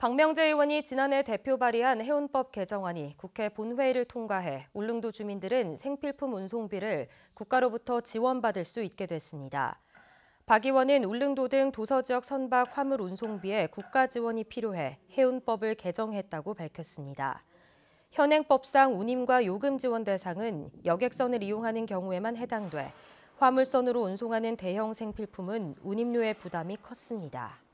박명재 의원이 지난해 대표 발의한 해운법 개정안이 국회 본회의를 통과해 울릉도 주민들은 생필품 운송비를 국가로부터 지원받을 수 있게 됐습니다. 박 의원은 울릉도 등 도서 지역 선박 화물 운송비에 국가 지원이 필요해 해운법을 개정했다고 밝혔습니다. 현행법상 운임과 요금 지원 대상은 여객선을 이용하는 경우에만 해당돼 화물선으로 운송하는 대형 생필품은 운임료의 부담이 컸습니다.